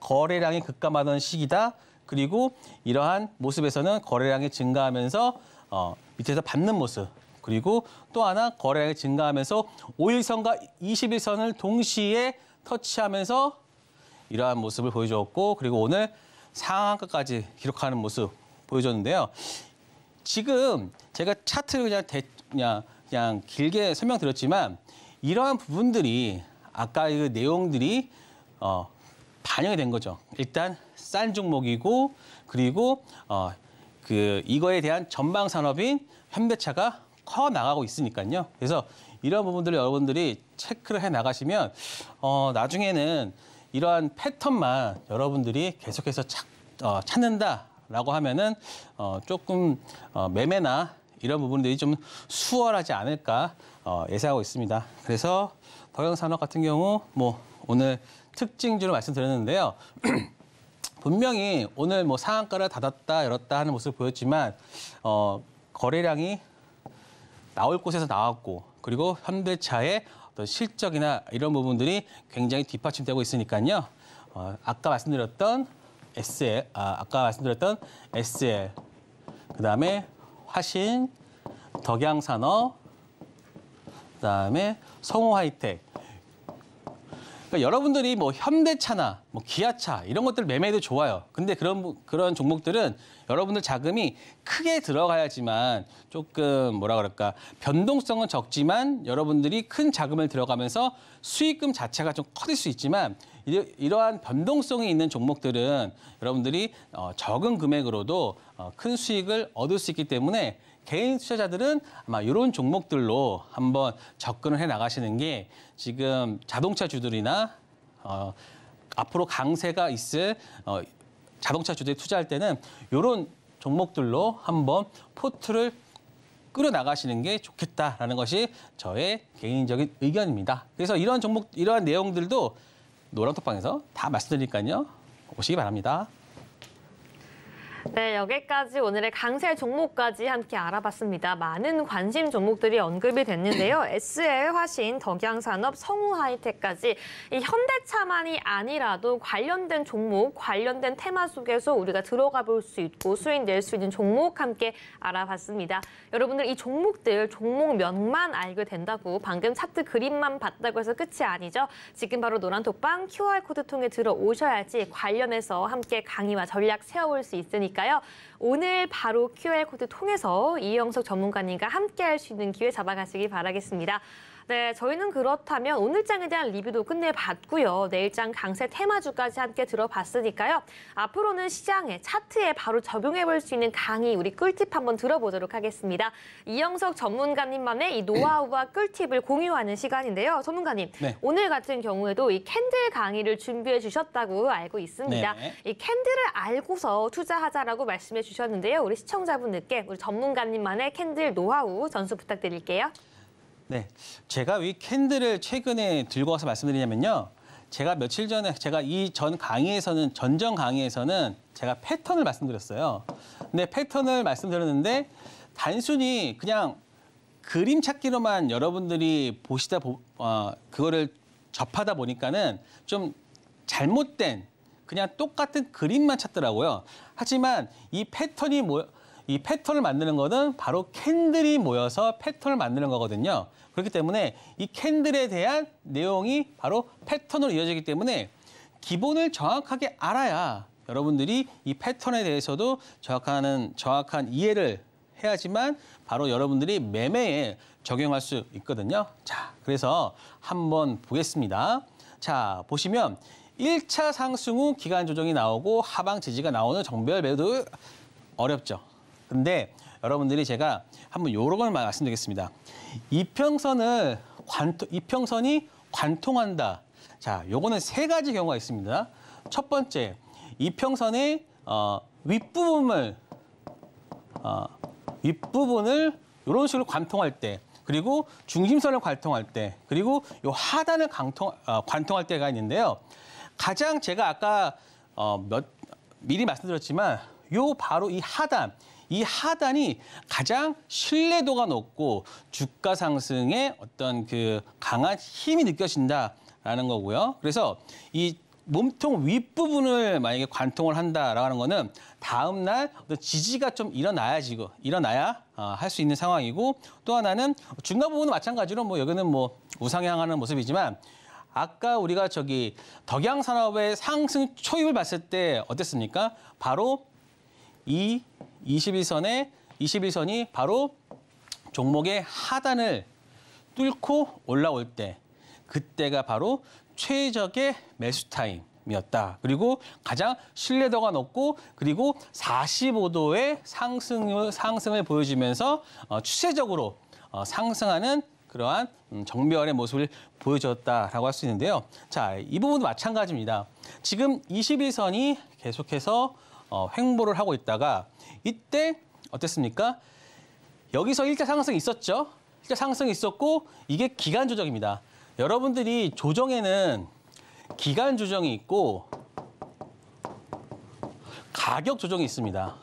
거래량이 급감하던 시기다. 그리고 이러한 모습에서는 거래량이 증가하면서 어, 밑에서 받는 모습 그리고 또 하나 거래량이 증가하면서 5일선과 21선을 동시에 터치하면서 이러한 모습을 보여주었고 그리고 오늘 상한가까지 기록하는 모습 보여줬는데요. 지금 제가 차트를 그냥, 대, 그냥, 그냥 길게 설명드렸지만 이러한 부분들이 아까 그 내용들이 어, 반영이 된 거죠. 일단 싼 종목이고 그리고 어, 그 이거에 대한 전방 산업인 현대차가 커 나가고 있으니까요. 그래서 이런 부분들을 여러분들이 체크를 해 나가시면 어, 나중에는 이러한 패턴만 여러분들이 계속해서 찾, 어, 찾는다라고 하면은 어, 조금 어, 매매나 이런 부분들이 좀 수월하지 않을까 어, 예상하고 있습니다. 그래서 더형 산업 같은 경우 뭐 오늘 특징주로 말씀드렸는데요. 분명히 오늘 뭐 상한가를 닫았다 열었다 하는 모습을 보였지만 어, 거래량이 나올 곳에서 나왔고 그리고 현대차의 어떤 실적이나 이런 부분들이 굉장히 뒷받침되고 있으니까요. 어, 아까 말씀드렸던 SL, 아, 아까 말씀드렸던 SL, 그다음에 화신, 덕양산업, 그다음에 성호하이텍 그러니까 여러분들이 뭐 현대차나 뭐 기아차 이런 것들 매매도 좋아요. 근데 그런 그런 종목들은 여러분들 자금이 크게 들어가야지만 조금 뭐라 그럴까 변동성은 적지만 여러분들이 큰 자금을 들어가면서 수익금 자체가 좀 커질 수 있지만 이러한 변동성이 있는 종목들은 여러분들이 어, 적은 금액으로도 어, 큰 수익을 얻을 수 있기 때문에 개인 투자자들은 아마 이런 종목들로 한번 접근을 해 나가시는 게 지금 자동차주들이나 어, 앞으로 강세가 있을 어, 자동차주들이 투자할 때는 이런 종목들로 한번 포트를 끌어 나가시는 게 좋겠다라는 것이 저의 개인적인 의견입니다. 그래서 이런 종목, 이러한 내용들도 노란톡방에서 다 말씀드리니까요. 오시기 바랍니다. 네, 여기까지 오늘의 강세 종목까지 함께 알아봤습니다. 많은 관심 종목들이 언급이 됐는데요. SL, 화신, 덕양산업, 성우하이텍까지 이 현대차만이 아니라도 관련된 종목, 관련된 테마 속에서 우리가 들어가 볼 수 있고 수익 낼 수 있는 종목 함께 알아봤습니다. 여러분들 이 종목들 종목명만 알게 된다고 방금 차트 그림만 봤다고 해서 끝이 아니죠. 지금 바로 노란톡방 QR코드 통해 들어오셔야지 관련해서 함께 강의와 전략 세워올 수 있으니까 테니까요. 오늘 바로 QR코드 통해서 이영석 전문가님과 함께할 수 있는 기회 잡아가시기 바라겠습니다. 네, 저희는 그렇다면 오늘장에 대한 리뷰도 끝내봤고요. 내일장 강세 테마주까지 함께 들어봤으니까요. 앞으로는 시장에, 차트에 바로 적용해볼 수 있는 강의, 우리 꿀팁 한번 들어보도록 하겠습니다. 이영석 전문가님만의 이 노하우와 꿀팁을 공유하는 시간인데요. 전문가님, 네. 오늘 같은 경우에도 이 캔들 강의를 준비해 주셨다고 알고 있습니다. 네. 이 캔들을 알고서 투자하자라고 말씀해 주셨는데요. 우리 시청자분들께 우리 전문가님만의 캔들 노하우 전수 부탁드릴게요. 네, 제가 왜 캔들을 최근에 들고 와서 말씀드리냐면요. 제가 며칠 전에 제가 이 전 강의에서는 전전 강의에서는 제가 패턴을 말씀드렸어요. 근데 패턴을 말씀드렸는데 단순히 그냥 그림 찾기로만 여러분들이 보시다 보, 어, 그거를 접하다 보니까는 좀 잘못된 그냥 똑같은 그림만 찾더라고요. 하지만 이 패턴이 뭐, 이 패턴을 만드는 거는 바로 캔들이 모여서 패턴을 만드는 거거든요. 그렇기 때문에 이 캔들에 대한 내용이 바로 패턴으로 이어지기 때문에 기본을 정확하게 알아야 여러분들이 이 패턴에 대해서도 정확한, 정확한 이해를 해야지만 바로 여러분들이 매매에 적용할 수 있거든요. 자, 그래서 한번 보겠습니다. 자, 보시면 1차 상승 후 기간 조정이 나오고 하방 지지가 나오는 정별 매도 어렵죠. 근데 여러분들이 제가 한번 요런 걸 말씀드리겠습니다. 이평선을 관통, 이평선이 관통한다. 자, 요거는 세 가지 경우가 있습니다. 첫 번째, 이평선의 어, 윗부분을 어, 윗부분을 이런 식으로 관통할 때 그리고 중심선을 관통할 때 그리고 요 하단을 관통, 어, 관통할 때가 있는데요. 가장 제가 아까 어, 몇, 미리 말씀드렸지만 요 바로 이 하단 이 하단이 가장 신뢰도가 높고 주가 상승에 어떤 그 강한 힘이 느껴진다라는 거고요. 그래서 이 몸통 윗부분을 만약에 관통을 한다라는 거는 다음 날 지지가 좀 일어나야지 고 일어나야 어, 할수 있는 상황이고 또 하나는 중간 부분은 마찬가지로 뭐 여기는 뭐 우상향하는 모습이지만 아까 우리가 저기 덕양 산업의 상승 초입을 봤을 때 어땠습니까? 바로 이2 1선에 21선이 바로 종목의 하단을 뚫고 올라올 때 그때가 바로 최적의 매수 타임이었다. 그리고 가장 신뢰도가 높고 그리고 45도의 상승을, 상승을 보여주면서 어, 추세적으로 어, 상승하는 그러한 음, 정비원의 모습을 보여줬다라고 할 수 있는데요. 자, 이 부분도 마찬가지입니다. 지금 21선이 계속해서 어, 횡보를 하고 있다가 이때 어땠습니까? 여기서 일자 상승이 있었죠. 일자 상승이 있었고 이게 기간 조정입니다. 여러분들이 조정에는 기간 조정이 있고 가격 조정이 있습니다.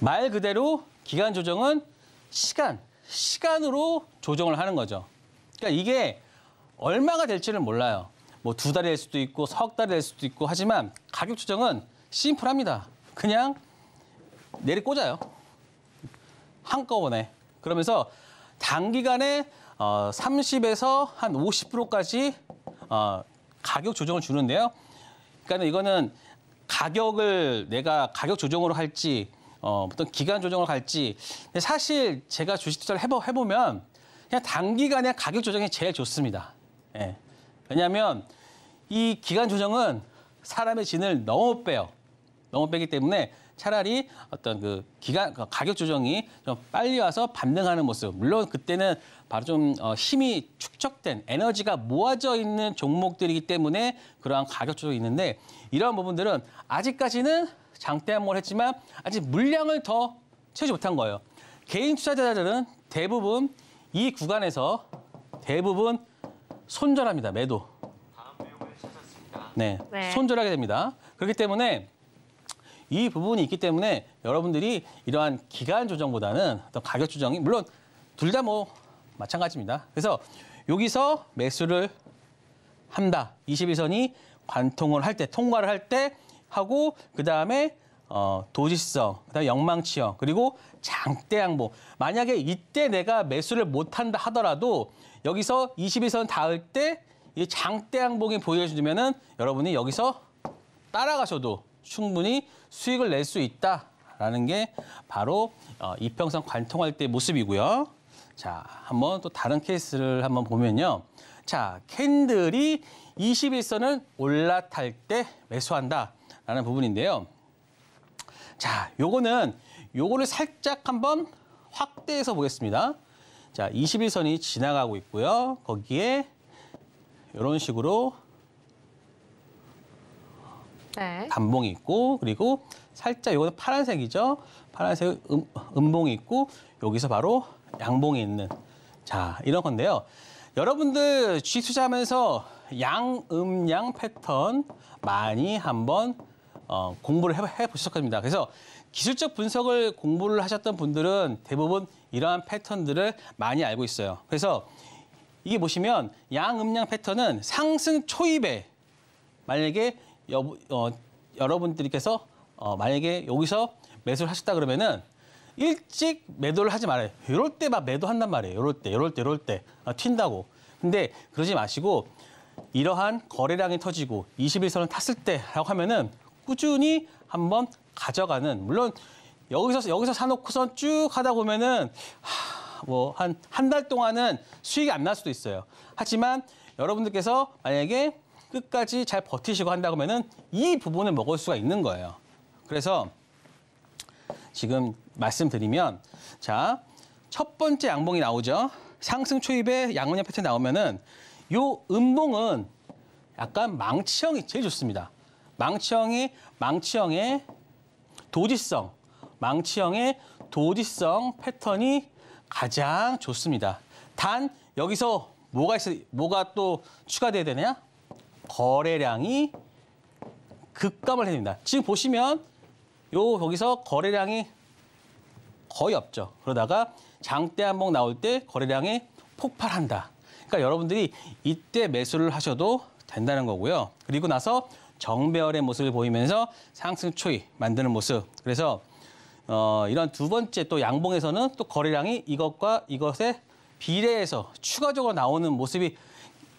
말 그대로 기간 조정은 시간, 시간으로 조정을 하는 거죠. 그러니까 이게 얼마가 될지를 몰라요. 뭐두 달이 될 수도 있고 석 달이 될 수도 있고 하지만 가격 조정은 심플합니다. 그냥 내리 꽂아요. 한꺼번에. 그러면서 단기간에 어, 30에서 한 50%까지 어, 가격 조정을 주는데요. 그러니까 이거는 가격을 내가 가격 조정으로 할지 어, 어떤 기간 조정을 할지 사실 제가 주식 투자를 해보, 해보면 그냥 단기간에 가격 조정이 제일 좋습니다. 예. 왜냐하면 이 기간 조정은 사람의 진을 너무 빼요. 너무 빼기 때문에 차라리 어떤 그 기간 그 가격 조정이 좀 빨리 와서 반등하는 모습. 물론 그때는 바로 좀 어, 힘이 축적된 에너지가 모아져 있는 종목들이기 때문에 그러한 가격 조정이 있는데 이러한 부분들은 아직까지는 장대 한번 했지만 아직 물량을 더 채우지 못한 거예요. 개인 투자자들은 대부분 이 구간에서 대부분 손절합니다. 매도. 네. 네. 손절하게 됩니다. 그렇기 때문에 이 부분이 있기 때문에 여러분들이 이러한 기간 조정보다는 어떤 가격 조정이 물론 둘 다 뭐 마찬가지입니다. 그래서 여기서 매수를 한다. 21선이 관통을 할 때, 통과를 할 때 하고 그다음에 어, 도지성, 그다음에 영망치형, 그리고 장대양보. 만약에 이때 내가 매수를 못한다 하더라도 여기서 21선 닿을 때이 장대 항복이 보여주면은 여러분이 여기서 따라가셔도 충분히 수익을 낼 수 있다라는 게 바로 어, 이평선 관통할 때 모습이고요. 자, 한번 또 다른 케이스를 한번 보면요. 자, 캔들이 21선을 올라탈 때 매수한다라는 부분인데요. 자, 요거는 요거를 살짝 한번 확대해서 보겠습니다. 자, 21선이 지나가고 있고요. 거기에 이런 식으로 네. 단봉이 있고 그리고 살짝 이거는 파란색이죠. 파란색 음, 음봉이 있고 여기서 바로 양봉이 있는 자 이런 건데요. 여러분들 G 투자하면서 양음양 음, 패턴 많이 한번 어, 공부를 해, 보셨을 겁니다. 그래서 기술적 분석을 공부를 하셨던 분들은 대부분 이러한 패턴들을 많이 알고 있어요. 그래서 이게 보시면 양 음량 패턴은 상승 초입에 만약에 여, 어, 여러분들께서 어, 만약에 여기서 매수를 하셨다 그러면은 일찍 매도를 하지 말아요. 이럴 때막 매도한단 말이에요. 이럴 때, 이럴 때, 이럴 때 아, 튄다고. 근데 그러지 마시고 이러한 거래량이 터지고 21선을 탔을 때라고 하면은 꾸준히 한번 가져가는 물론 여기서 여기서 사놓고선 쭉 하다 보면은 하, 뭐한한달 동안은 수익이 안 날 수도 있어요. 하지만 여러분들께서 만약에 끝까지 잘 버티시고 한다고 하면은 이 부분을 먹을 수가 있는 거예요. 그래서 지금 말씀드리면 자, 첫 번째 양봉이 나오죠. 상승 초입에 양분형 패턴 나오면은 요 음봉은 약간 망치형이 제일 좋습니다. 망치형이 망치형의 도지성, 망치형의 도지성 패턴이 가장 좋습니다. 단 여기서 뭐가 있어 뭐가 또 추가돼야 되냐? 거래량이 급감을 해야 됩니다. 지금 보시면 요 여기서 거래량이 거의 없죠. 그러다가 장대 한 번 나올 때 거래량이 폭발한다. 그러니까 여러분들이 이때 매수를 하셔도 된다는 거고요. 그리고 나서 정배열의 모습을 보이면서 상승 초이 만드는 모습. 그래서 어, 이런 두 번째 또 양봉에서는 또 거래량이 이것과 이것에 비례해서 추가적으로 나오는 모습이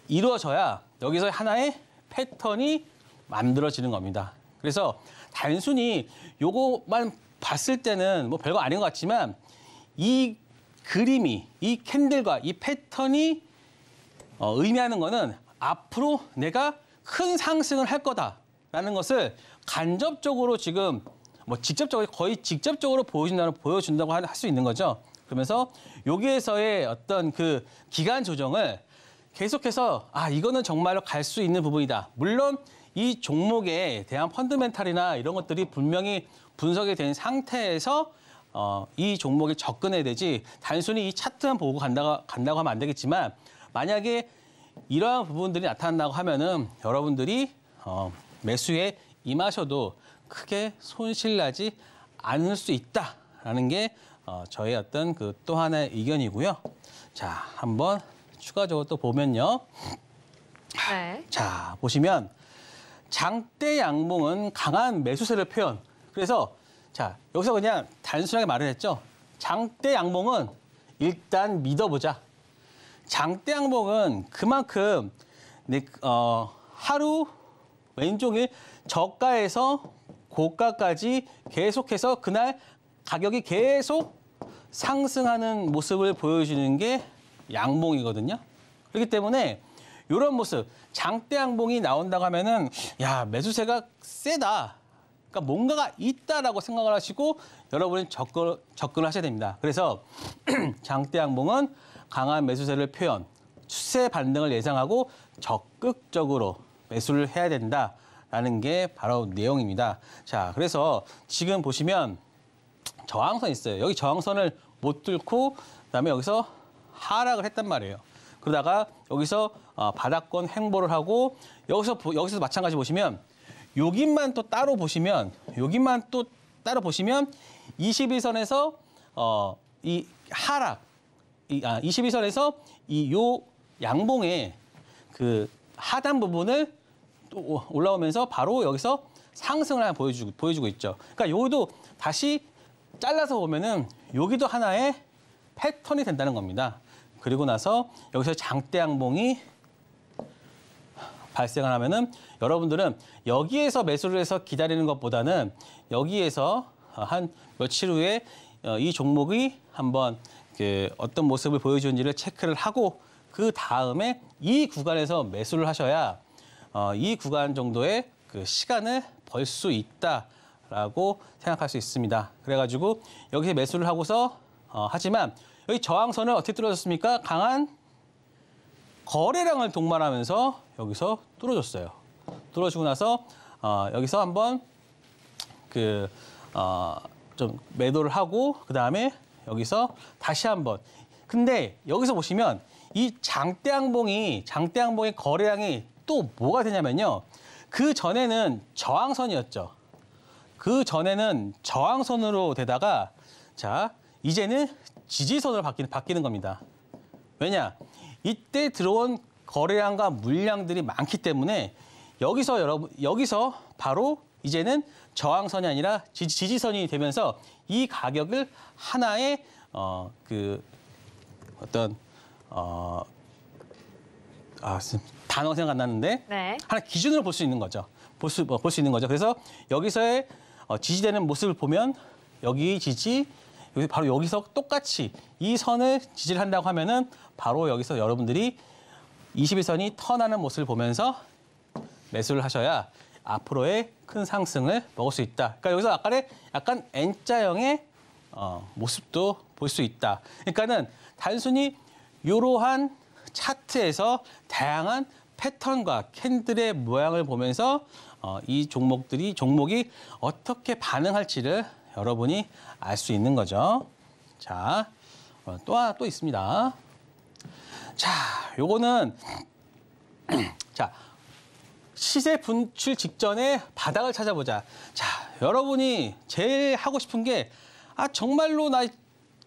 이루어져야 여기서 하나의 패턴이 만들어지는 겁니다. 그래서 단순히 요거만 봤을 때는 뭐 별거 아닌 것 같지만 이 그림이 이 캔들과 이 패턴이 어, 의미하는 거는 앞으로 내가 큰 상승을 할 거다라는 것을 간접적으로 지금 뭐 직접적으로 거의 직접적으로 보여준다는 보여준다고 할 수 있는 거죠. 그러면서 여기에서의 어떤 그 기간 조정을 계속해서 아 이거는 정말로 갈 수 있는 부분이다. 물론 이 종목에 대한 펀드멘탈이나 이런 것들이 분명히 분석이 된 상태에서 어, 이 종목에 접근해야 되지 단순히 이 차트만 보고 간다고, 간다고 하면 안 되겠지만 만약에 이러한 부분들이 나타난다고 하면은 여러분들이 어, 매수에 임하셔도 크게 손실나지 않을 수 있다라는 게 어, 저희 어떤 그 또 하나의 의견이고요. 자, 한번 추가적으로 또 보면요. 네. 자, 보시면 장대 양봉은 강한 매수세를 표현. 그래서 자, 여기서 그냥 단순하게 말을 했죠. 장대 양봉은 일단 믿어보자. 장대 양봉은 그만큼 어, 하루 왼쪽일 저가에서 고가까지 계속해서 그날 가격이 계속 상승하는 모습을 보여주는 게 양봉이거든요. 그렇기 때문에 이런 모습, 장대 양봉이 나온다고 하면은 야 매수세가 세다. 그러니까 뭔가가 있다라고 생각을 하시고 여러분이 접근, 접근을 하셔야 됩니다. 그래서 장대 양봉은 강한 매수세를 표현, 추세 반등을 예상하고 적극적으로 매수를 해야 된다. 라는 게 바로 내용입니다. 자, 그래서 지금 보시면 저항선 있어요. 여기 저항선을 못 뚫고 그다음에 여기서 하락을 했단 말이에요. 그러다가 여기서 어, 바닥권 횡보를 하고 여기서 여기서 마찬가지 보시면 여기만 또 따로 보시면 여기만 또 따로 보시면 21선에서 어 이 하락 이아 21선에서 이 요 양봉의 그 하단 부분을 또 올라오면서 바로 여기서 상승을 하나 보여주고, 보여주고 있죠. 그러니까 여기도 다시 잘라서 보면은 여기도 하나의 패턴이 된다는 겁니다. 그리고 나서 여기서 장대 양봉이 발생을 하면은 여러분들은 여기에서 매수를 해서 기다리는 것보다는 여기에서 한 며칠 후에 어, 이 종목이 한번 그 어떤 모습을 보여주는지를 체크를 하고 그 다음에 이 구간에서 매수를 하셔야 어, 이 구간 정도의 그 시간을 벌 수 있다라고 생각할 수 있습니다. 그래가지고 여기서 매수를 하고서 어, 하지만 여기 저항선을 어떻게 뚫어졌습니까? 강한 거래량을 동반하면서 여기서 뚫어줬어요. 뚫어주고 나서 어, 여기서 한번 그 어, 좀 매도를 하고 그 다음에 여기서 다시 한번 근데 여기서 보시면 이 장대양봉이 장대양봉의 거래량이 또 뭐가 되냐면요. 그 전에는 저항선이었죠. 그 전에는 저항선으로 되다가 자 이제는 지지선으로 바뀌는, 바뀌는 겁니다. 왜냐? 이때 들어온 거래량과 물량들이 많기 때문에 여기서 여러분 여기서 바로 이제는 저항선이 아니라 지지, 선이 되면서 이 가격을 하나의 어 그 어떤 어아 단어 생각 안 나는데 네. 하나 기준으로 볼 수 있는 거죠. 볼수볼수 뭐, 있는 거죠. 그래서 여기서의 어, 지지되는 모습을 보면 여기 지지 여기 바로 여기서 똑같이 이 선을 지지를 한다고 하면은 바로 여기서 여러분들이 21선이 턴하는 모습을 보면서 매수를 하셔야 앞으로의 큰 상승을 먹을 수 있다. 그러니까 여기서 아까의 약간 N자형의 어, 모습도 볼 수 있다. 그러니까는 단순히 이러한 차트에서 다양한 패턴과 캔들의 모양을 보면서 어, 이 종목들이 종목이 어떻게 반응할지를 여러분이 알 수 있는 거죠. 자, 어, 또 하나 아, 또 있습니다. 자, 요거는 자 시세 분출 직전에 바닥을 찾아보자. 자, 여러분이 제일 하고 싶은 게아 정말로 나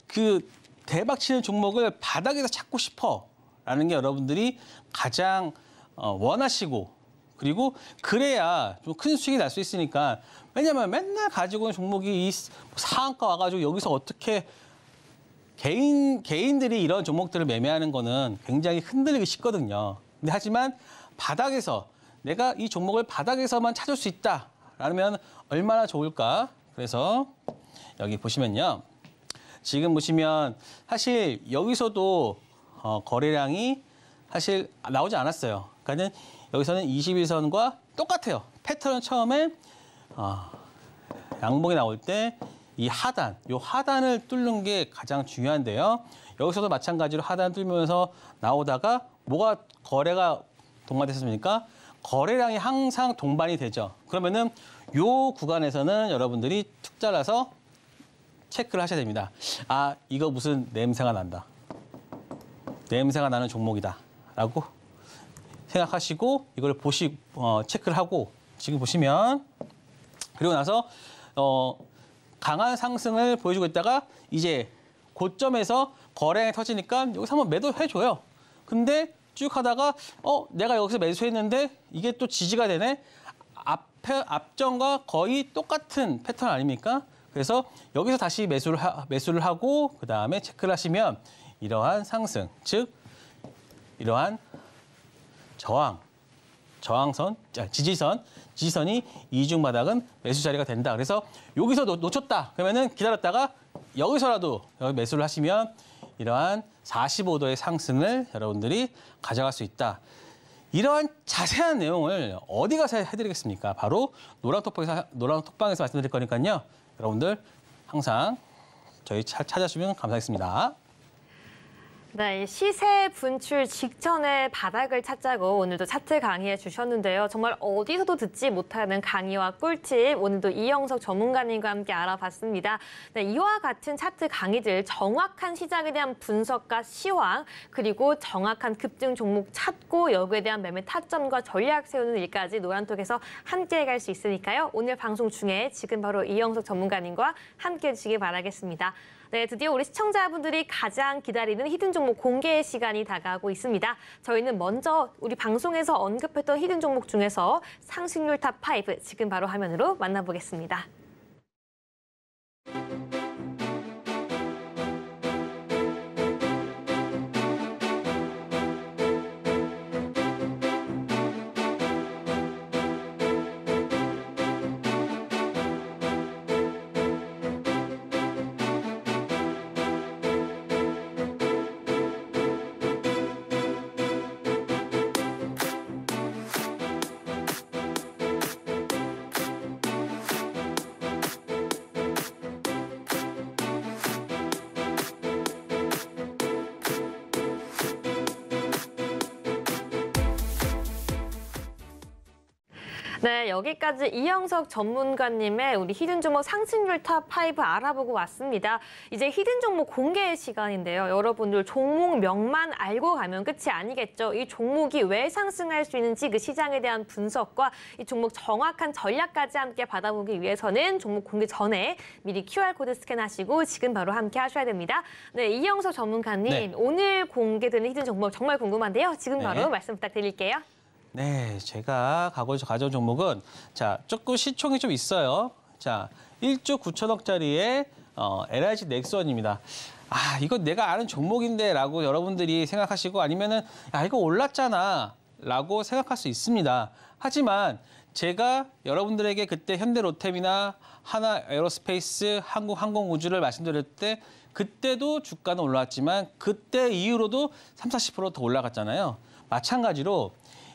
그 대박 치는 종목을 바닥에서 찾고 싶어. 라는 게 여러분들이 가장 어, 원하시고 그리고 그래야 좀 큰 수익이 날 수 있으니까 왜냐면 맨날 가지고 있는 종목이 이 상한가 와가지고 여기서 어떻게 개인 개인들이 이런 종목들을 매매하는 거는 굉장히 흔들리기 쉽거든요. 근데 하지만 바닥에서 내가 이 종목을 바닥에서만 찾을 수 있다. 라면 얼마나 좋을까? 그래서 여기 보시면요. 지금 보시면 사실 여기서도 어, 거래량이 사실 나오지 않았어요. 그러니까 여기서는 21선과 똑같아요. 패턴은 처음에 어, 양봉이 나올 때 이 하단, 이 하단을 뚫는 게 가장 중요한데요. 여기서도 마찬가지로 하단 뚫면서 으 나오다가 뭐가 거래가 동반됐습니까? 거래량이 항상 동반이 되죠. 그러면은 요 구간에서는 여러분들이 툭 잘라서 체크를 하셔야 됩니다. 아, 이거 무슨 냄새가 난다. 냄새가 나는 종목이다. 라고 생각하시고 이걸 보시 어, 체크를 하고 지금 보시면 그리고 나서 어, 강한 상승을 보여주고 있다가 이제 고점에서 거래량이 터지니까 여기서 한번 매도해줘요. 근데 쭉 하다가 어 내가 여기서 매수했는데 이게 또 지지가 되네. 앞에 앞전과 거의 똑같은 패턴 아닙니까? 그래서 여기서 다시 매수를 하, 매수를 하고 그다음에 체크를 하시면 이러한 상승 즉 이러한 저항, 저항선, 지지선, 지지선이 이중 바닥은 매수 자리가 된다. 그래서 여기서 놓, 쳤다 그러면은 기다렸다가 여기서라도 여기 매수를 하시면 이러한 45도의 상승을 여러분들이 가져갈 수 있다. 이러한 자세한 내용을 어디 가서 해드리겠습니까? 바로 노랑톡방에서, 노랑톡방에서 말씀드릴 거니까요. 여러분들 항상 저희 찾아주시면 감사하겠습니다. 네, 시세 분출 직전에 바닥을 찾자고 오늘도 차트 강의해 주셨는데요. 정말 어디서도 듣지 못하는 강의와 꿀팁, 오늘도 이영석 전문가님과 함께 알아봤습니다. 네, 이와 같은 차트 강의들, 정확한 시장에 대한 분석과 시황, 그리고 정확한 급등 종목 찾고 여기에 대한 매매 타점과 전략 세우는 일까지 노란톡에서 함께 갈 수 있으니까요. 오늘 방송 중에 지금 바로 이영석 전문가님과 함께 해주시기 바라겠습니다. 네, 드디어 우리 시청자분들이 가장 기다리는 히든 종목 공개 시간이 다가오고 있습니다. 저희는 먼저 우리 방송에서 언급했던 히든 종목 중에서 상승률 탑5 지금 바로 화면으로 만나보겠습니다. 네, 여기까지 이영석 전문가님의 우리 히든 종목 상승률 탑5 알아보고 왔습니다. 이제 히든 종목 공개 시간인데요. 여러분들 종목명만 알고 가면 끝이 아니겠죠. 이 종목이 왜 상승할 수 있는지 그 시장에 대한 분석과 이 종목 정확한 전략까지 함께 받아보기 위해서는 종목 공개 전에 미리 QR코드 스캔하시고 지금 바로 함께 하셔야 됩니다. 네, 이영석 전문가님 네. 오늘 공개되는 히든 종목 정말 궁금한데요. 지금 네. 바로 네. 말씀 부탁드릴게요. 네, 제가 가져온 고 종목은 자 조금 시총이 좀 있어요. 자 1조 9천억짜리의 어, LIG 넥스원입니다. 아, 이거 내가 아는 종목인데 라고 여러분들이 생각하시고 아니면은 아, 이거 올랐잖아 라고 생각할 수 있습니다. 하지만 제가 여러분들에게 그때 현대로템이나 하나 에어로스페이스, 한국 항공우주를 말씀드렸을때 그때도 주가는 올라왔지만 그때 이후로도 3, 40%더 올라갔잖아요. 마찬가지로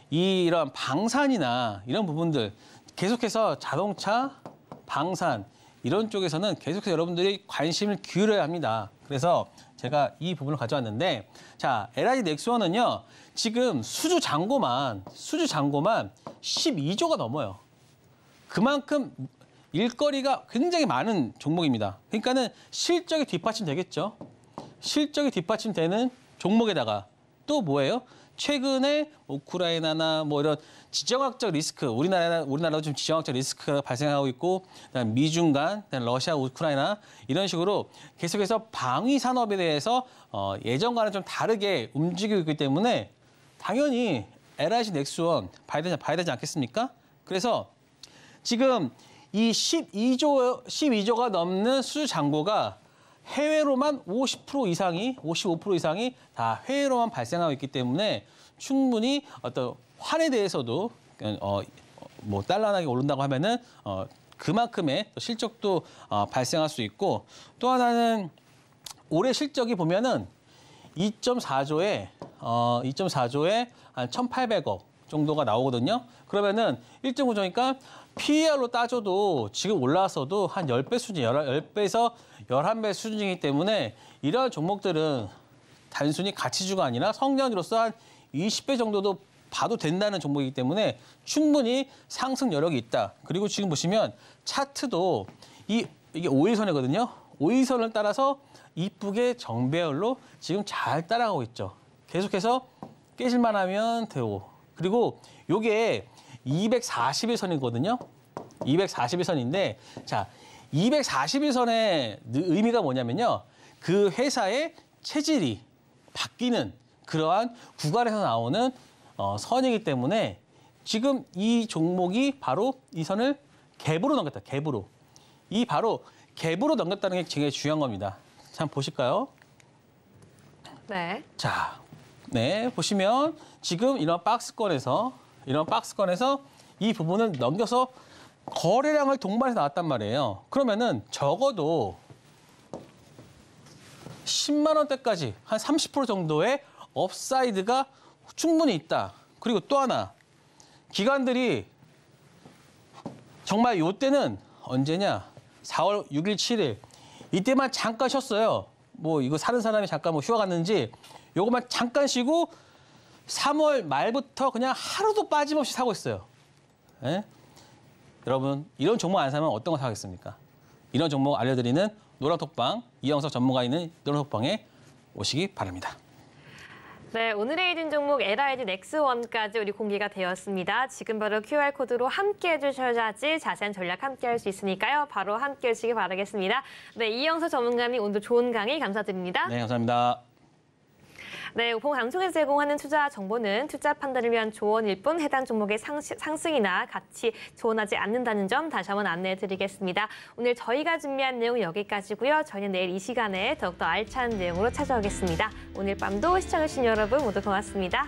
이런 방산이나 이런 부분들 계속해서 자동차, 방산 이런 쪽에서는 계속해서 여러분들이 관심을 기울여야 합니다. 그래서 제가 이 부분을 가져왔는데 자 LIG 넥스원은요 지금 수주 잔고만 수주 잔고만 12조가 넘어요. 그만큼 일거리가 굉장히 많은 종목입니다. 그러니까는 실적이 뒷받침되겠죠. 실적이 뒷받침되는 종목에다가 또 뭐예요? 최근에 우크라이나나 뭐 이런 지정학적 리스크, 우리나라 우리나라도 좀 지정학적 리스크가 발생하고 있고, 그다음 미중 간, 그다음 러시아, 우크라이나 이런 식으로 계속해서 방위 산업에 대해서 어, 예전과는 좀 다르게 움직이고 있기 때문에 당연히 LIG 넥스원 봐야 되지, 봐야 되지 않겠습니까? 그래서 지금 이 12조 12조가 넘는 수주 잔고가 해외로만 50% 이상이 55% 이상이 다 해외로만 발생하고 있기 때문에 충분히 어떤 환에 대해서도 어, 뭐달란하게 오른다고 하면은 어, 그만큼의 실적도 어, 발생할 수 있고 또 하나는 올해 실적이 보면은 2.4조에 어, 2.4조에 한 1,800억 정도가 나오거든요. 그러면은 1.5조니까 PER로 따져도 지금 올라서도 한 10배 수준, 10배에서 열한 배 수준이기 때문에 이러한 종목들은 단순히 가치주가 아니라 성장주로서 한 이십 배 정도도 봐도 된다는 종목이기 때문에 충분히 상승 여력이 있다. 그리고 지금 보시면 차트도 이 이게 오일선이거든요오일선을 따라서 이쁘게 정배열로 지금 잘 따라가고 있죠. 계속해서 깨질만 하면 되고 그리고 요게 241선이거든요. 241선인데 자, 241선의 의미가 뭐냐면요. 그 회사의 체질이 바뀌는 그러한 구간에서 나오는 어, 선이기 때문에 지금 이 종목이 바로 이 선을 갭으로 넘겼다. 갭으로. 이 바로 갭으로 넘겼다는 게 되게 중요한 겁니다. 잠 보실까요? 네. 자, 네 보시면 지금 이런 박스권에서 이런 박스권에서 이 부분을 넘겨서 거래량을 동반해서 나왔단 말이에요. 그러면은 적어도 10만 원대까지 한 30% 정도의 업사이드가 충분히 있다. 그리고 또 하나, 기관들이 정말 이때는 언제냐? 4월 6일, 7일. 이때만 잠깐 쉬었어요. 뭐 이거 사는 사람이 잠깐 뭐 휴가 갔는지 요것만 잠깐 쉬고 3월 말부터 그냥 하루도 빠짐없이 사고 있어요. 예? 여러분 이런 종목 안 사면 어떤 거 사겠습니까? 이런 종목 알려드리는 노라톡방 이영석 전문가인은 노라톡방에 오시기 바랍니다. 네, 오늘의 이진 종목 LIG 넥스원까지 우리 공개가 되었습니다. 지금 바로 QR코드로 함께 해주셔야지 자세한 전략 함께 할수 있으니까요. 바로 함께 해주시기 바라겠습니다. 네, 이영서 전문가님 오늘 좋은 강의 감사드립니다. 네, 감사합니다. 네, 오폰 방송에서 제공하는 투자 정보는 투자 판단을 위한 조언일 뿐 해당 종목의 상시, 상승이나 가치 조언하지 않는다는 점 다시 한번 안내해드리겠습니다. 오늘 저희가 준비한 내용 여기까지고요. 저희는 내일 이 시간에 더욱더 알찬 내용으로 찾아오겠습니다. 오늘 밤도 시청해주신 여러분 모두 고맙습니다.